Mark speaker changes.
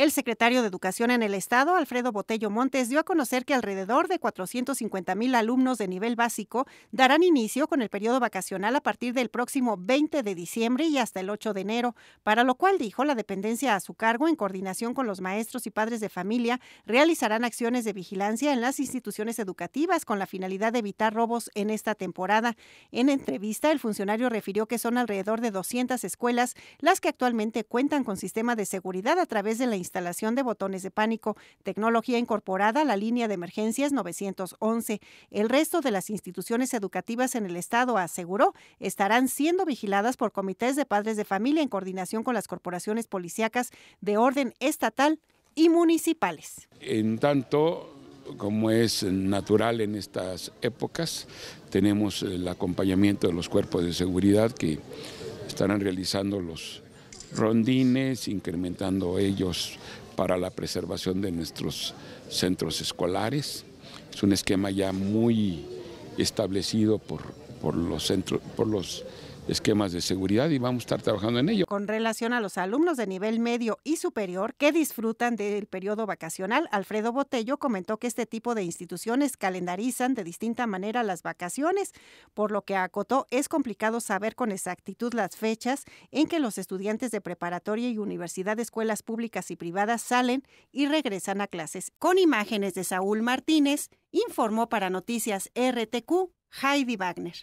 Speaker 1: El secretario de Educación en el Estado, Alfredo Botello Montes, dio a conocer que alrededor de 450 mil alumnos de nivel básico darán inicio con el periodo vacacional a partir del próximo 20 de diciembre y hasta el 8 de enero, para lo cual, dijo, la dependencia a su cargo, en coordinación con los maestros y padres de familia, realizarán acciones de vigilancia en las instituciones educativas con la finalidad de evitar robos en esta temporada. En entrevista, el funcionario refirió que son alrededor de 200 escuelas las que actualmente cuentan con sistema de seguridad a través de la institución instalación de botones de pánico, tecnología incorporada a la línea de emergencias 911. El resto de las instituciones educativas en el Estado, aseguró, estarán siendo vigiladas por comités de padres de familia en coordinación con las corporaciones policíacas de orden estatal y municipales.
Speaker 2: En tanto, como es natural en estas épocas, tenemos el acompañamiento de los cuerpos de seguridad que estarán realizando los rondines, incrementando ellos para la preservación de nuestros centros escolares. Es un esquema ya muy establecido por, por los centros, por los esquemas de seguridad y vamos a estar trabajando en ello.
Speaker 1: Con relación a los alumnos de nivel medio y superior que disfrutan del periodo vacacional, Alfredo Botello comentó que este tipo de instituciones calendarizan de distinta manera las vacaciones, por lo que acotó es complicado saber con exactitud las fechas en que los estudiantes de preparatoria y universidad de escuelas públicas y privadas salen y regresan a clases. Con imágenes de Saúl Martínez, informó para Noticias RTQ Heidi Wagner.